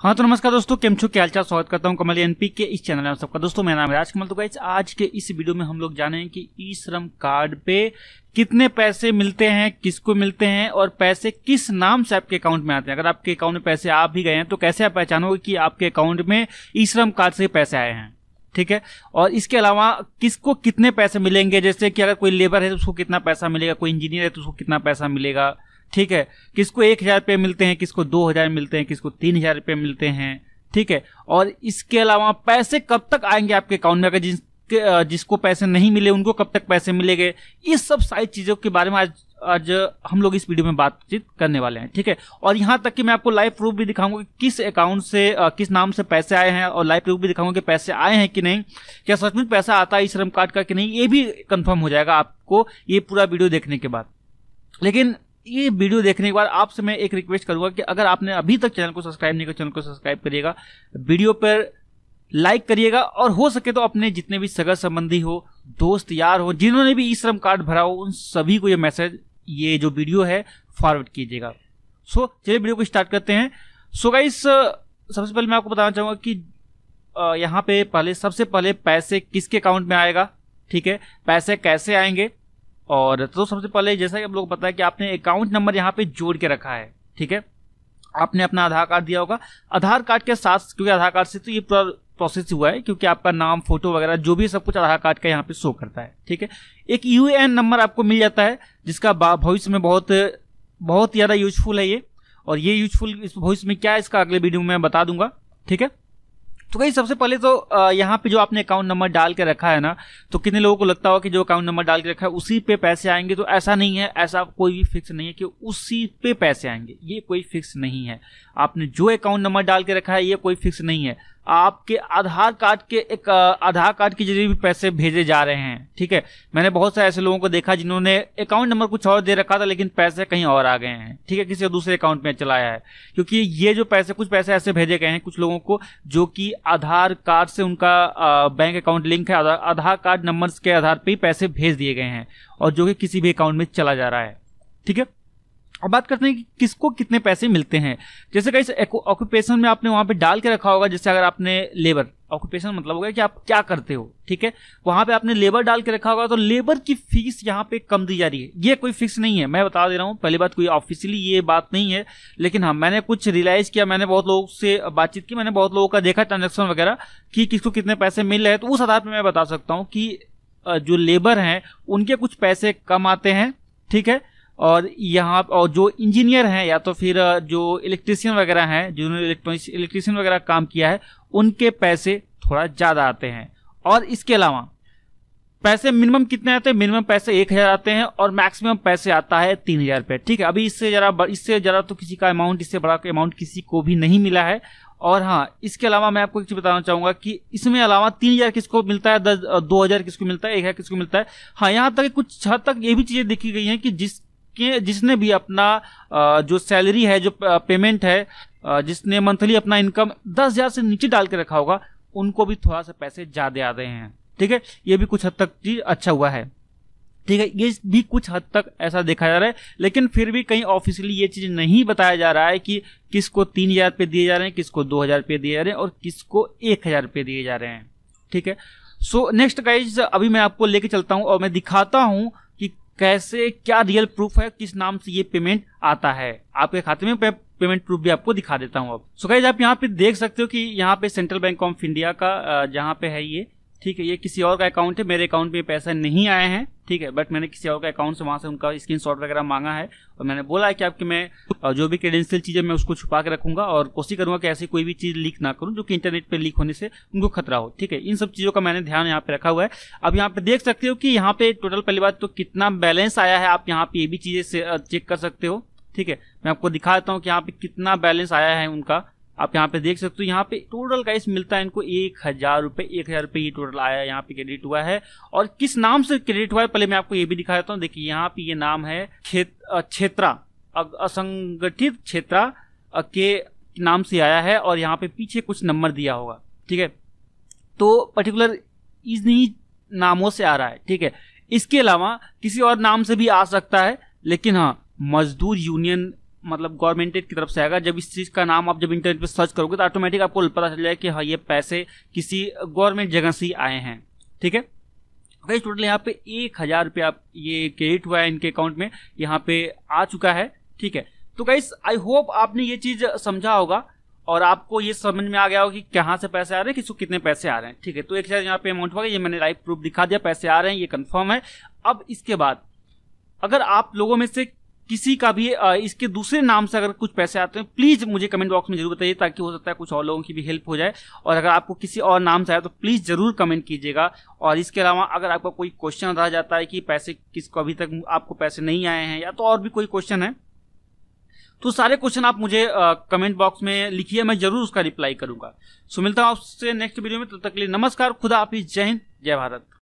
हाँ तो नमस्कार दोस्तों केम छो के हालचाल स्वागत करता हूँ कमल एनपी के इस चैनल में सबका दोस्तों मेरा नाम राज कमल तो गाइस आज के इस वीडियो में हम लोग जानेंगे कि ई श्रम कार्ड पे कितने पैसे मिलते हैं किसको मिलते हैं और पैसे किस नाम से आपके अकाउंट में आते हैं अगर आपके अकाउंट में पैसे आ भी गए हैं तो कैसे आप पहचानोगे कि आपके अकाउंट में ई श्रम कार्ड से पैसे आए हैं ठीक है और इसके अलावा किसको कितने पैसे मिलेंगे जैसे कि अगर कोई लेबर है तो उसको कितना पैसा मिलेगा कोई इंजीनियर है तो उसको कितना पैसा मिलेगा ठीक है किसको एक हजार रुपये मिलते हैं किसको दो हजार मिलते हैं किसको तीन हजार रुपये मिलते हैं ठीक है और इसके अलावा पैसे कब तक आएंगे आपके अकाउंट में अगर जिस जिसको पैसे नहीं मिले उनको कब तक पैसे मिलेंगे ये सब सारी चीज़ों के बारे में आज आज हम लोग इस वीडियो में बातचीत करने वाले हैं ठीक है और यहाँ तक कि मैं आपको लाइव प्रूफ भी दिखाऊंगा कि किस अकाउंट से किस नाम से पैसे आए हैं और लाइव प्रूफ भी दिखाऊंगा कि पैसे आए हैं कि नहीं क्या सच में पैसा आता है श्रम कार्ड का कि नहीं ये भी कंफर्म हो जाएगा आपको ये पूरा वीडियो देखने के बाद लेकिन ये वीडियो देखने के बाद आपसे मैं एक रिक्वेस्ट करूंगा कि अगर आपने अभी तक चैनल को सब्सक्राइब नहीं किया चैनल को सब्सक्राइब करिएगा वीडियो पर लाइक करिएगा और हो सके तो अपने जितने भी सगर संबंधी हो दोस्त यार हो जिन्होंने भी ई श्रम कार्ड भरा हो उन सभी को ये मैसेज ये जो वीडियो है फॉरवर्ड कीजिएगा सो चलिए वीडियो को स्टार्ट करते हैं सो गाइस सबसे पहले मैं आपको बताना चाहूंगा कि यहाँ पे पहले सबसे पहले पैसे किसके अकाउंट में आएगा ठीक है पैसे कैसे आएंगे और तो सबसे पहले जैसा कि आप लोग बताया कि आपने अकाउंट नंबर यहाँ पे जोड़ के रखा है ठीक है आपने अपना आधार कार्ड दिया होगा आधार कार्ड के साथ क्योंकि आधार कार्ड से तो ये पूरा प्रोसेस हुआ है क्योंकि आपका नाम फोटो वगैरह जो भी सब कुछ आधार कार्ड का यहाँ पे शो करता है ठीक है एक यू नंबर आपको मिल जाता है जिसका भविष्य में बहुत बहुत ज़्यादा यूजफुल है ये और ये यूजफुल इस भविष्य में क्या है इसका अगले वीडियो में बता दूंगा ठीक है तो कहीं सबसे पहले तो यहाँ पे जो आपने अकाउंट नंबर डाल के रखा है ना तो कितने लोगों को लगता होगा कि जो अकाउंट नंबर डाल के रखा है उसी पे पैसे आएंगे तो ऐसा नहीं है ऐसा कोई भी फिक्स नहीं है कि उसी पे पैसे आएंगे ये कोई फिक्स नहीं है आपने जो अकाउंट नंबर डाल के रखा है ये कोई फिक्स नहीं है आपके आधार कार्ड के एक आधार कार्ड के जरिए भी पैसे भेजे जा रहे हैं ठीक है मैंने बहुत सारे ऐसे लोगों को देखा जिन्होंने अकाउंट नंबर कुछ और दे रखा था लेकिन पैसे कहीं और आ गए हैं ठीक है किसी दूसरे अकाउंट में चलाया है क्योंकि ये जो पैसे कुछ पैसे ऐसे भेजे गए हैं कुछ लोगों को जो कि आधार कार्ड से उनका बैंक अकाउंट लिंक है आधार कार्ड नंबर के आधार पर ही पैसे भेज दिए गए हैं और जो कि किसी भी अकाउंट में चला जा रहा है ठीक है अब बात करते हैं कि किसको कितने पैसे मिलते हैं जैसे कहीं ऑक्यूपेशन में आपने वहां पे डाल के रखा होगा जैसे अगर आपने लेबर ऑक्यूपेशन मतलब होगा कि आप क्या करते हो ठीक है वहां पे आपने लेबर डाल के रखा होगा तो लेबर की फीस यहाँ पे कम दी जा रही है ये कोई फिक्स नहीं है मैं बता दे रहा हूँ पहली बात कोई ऑफिशियली ये बात नहीं है लेकिन हाँ मैंने कुछ रियलाइज किया मैंने बहुत लोगों से बातचीत की मैंने बहुत लोगों का देखा ट्रांजेक्शन वगैरह कि किसको कितने पैसे मिल रहे हैं तो उस आधार पर मैं बता सकता हूँ कि जो लेबर हैं उनके कुछ पैसे कम आते हैं ठीक है और यहाँ और जो इंजीनियर हैं या तो फिर जो इलेक्ट्रिशियन वगैरह हैं जिन्होंने इलेक्ट्रिशियन वगैरह काम किया है उनके पैसे थोड़ा ज़्यादा आते हैं और इसके अलावा पैसे मिनिमम कितने आते हैं मिनिमम पैसे एक हज़ार आते हैं और मैक्सिमम पैसे आता है तीन हज़ार रुपये ठीक है अभी इससे ज़रा इससे जरा तो किसी का अमाउंट इससे बड़ा अमाउंट किसी को भी नहीं मिला है और हाँ इसके अलावा मैं आपको एक चीज़ बताना चाहूँगा कि इसमें अलावा तीन हज़ार किसको मिलता है दस दो हज़ार किसको मिलता है एक हज़ार किसको मिलता है हाँ यहाँ तक कुछ हद तक ये भी चीज़ें देखी गई हैं कि जिस जिसके जिसने भी अपना जो सैलरी है जो पेमेंट है जिसने मंथली अपना इनकम दस हज़ार से नीचे डाल के रखा होगा उनको भी थोड़ा सा पैसे ज़्यादा आ रहे हैं ठीक है ये भी कुछ हद तक चीज अच्छा हुआ है ठीक है ये भी कुछ हद तक ऐसा देखा जा रहा है लेकिन फिर भी कहीं ऑफिशियली ये चीज़ नहीं बताया जा रहा है कि किसको तीन हज़ार रुपये दिए जा रहे हैं किसको दो हज़ार रुपये दिए जा रहे हैं और किसको एक हज़ार रुपये दिए जा रहे हैं ठीक है सो नेक्स्ट गाइज अभी मैं आपको लेके चलता हूँ और मैं दिखाता हूँ कैसे क्या रियल प्रूफ है किस नाम से ये पेमेंट आता है आपके खाते में पे, पेमेंट प्रूफ भी आपको दिखा देता हूँ अब सो so, आप यहाँ पे देख सकते हो कि यहाँ पे सेंट्रल बैंक ऑफ इंडिया का जहाँ पे है ये ठीक है ये किसी और का अकाउंट है मेरे अकाउंट में पैसा नहीं आए हैं ठीक है बट मैंने किसी और का अकाउंट से वहां से उनका स्क्रीन शॉट वगैरह मांगा है और मैंने बोला है कि आपकी मैं जो भी क्रेडेंशियल चीज़ें मैं उसको छुपा के रखूंगा और कोशिश करूंगा कि ऐसी कोई भी चीज़ लीक ना करूँ जो कि इंटरनेट पर लीक होने से उनको खतरा हो ठीक है इन सब चीज़ों का मैंने ध्यान यहाँ पे रखा हुआ है अब यहाँ पे देख सकते हो कि यहाँ पे टोटल पहली बात तो कितना बैलेंस आया है आप यहाँ पे ये भी चीज़ें चेक कर सकते हो ठीक है मैं आपको दिखा देता हूँ कि यहाँ पे कितना बैलेंस आया है उनका आप यहाँ पे देख सकते हो यहाँ पे टोटल का मिलता है इनको एक हजार रुपये एक हजार रुपये ये टोटल आया यहाँ पे क्रेडिट हुआ है और किस नाम से क्रेडिट हुआ है पहले मैं आपको ये भी दिखा देता हूँ देखिए यहाँ पे ये नाम है क्षेत्रा असंगठित क्षेत्रा के नाम से आया है और यहाँ पे पीछे कुछ नंबर दिया होगा ठीक है तो पर्टिकुलर इन्हीं नामों से आ रहा है ठीक है इसके अलावा किसी और नाम से भी आ सकता है लेकिन हाँ मजदूर यूनियन मतलब गवर्नमेंट की तरफ से आएगा जब इस चीज़ का नाम आप जब इंटरनेट पर सर्च करोगे तो ऑटोमेटिक आपको पता चल जाएगा कि हाँ ये पैसे किसी गवर्नमेंट जगह से आए हैं ठीक है गाइस टोटल यहाँ पे एक हज़ार रुपये आप ये क्रेडिट हुआ है इनके अकाउंट में यहाँ पे आ चुका है ठीक है तो गाइस आई होप आपने ये चीज़ समझा होगा और आपको ये समझ में आ गया होगा कि कहाँ से पैसे आ रहे हैं किसको कितने पैसे आ रहे हैं ठीक है तो एक हज़ार यहाँ पे अमाउंट होगा ये मैंने लाइव प्रूफ दिखा दिया पैसे आ रहे हैं ये कन्फर्म है अब इसके बाद अगर आप लोगों में से किसी का भी इसके दूसरे नाम से अगर कुछ पैसे आते हैं प्लीज मुझे कमेंट बॉक्स में जरूर बताइए ताकि हो सकता है कुछ और लोगों की भी हेल्प हो जाए और अगर आपको किसी और नाम से आया तो प्लीज जरूर कमेंट कीजिएगा और इसके अलावा अगर आपका कोई क्वेश्चन रह जाता है कि पैसे किसको अभी तक आपको पैसे नहीं आए हैं या तो और भी कोई क्वेश्चन है तो सारे क्वेश्चन आप मुझे कमेंट बॉक्स में लिखिए मैं जरूर उसका रिप्लाई करूंगा सो मिलता हूँ आपसे नेक्स्ट वीडियो में तब तो तक के लिए नमस्कार खुदा आप जय हिंद जय भारत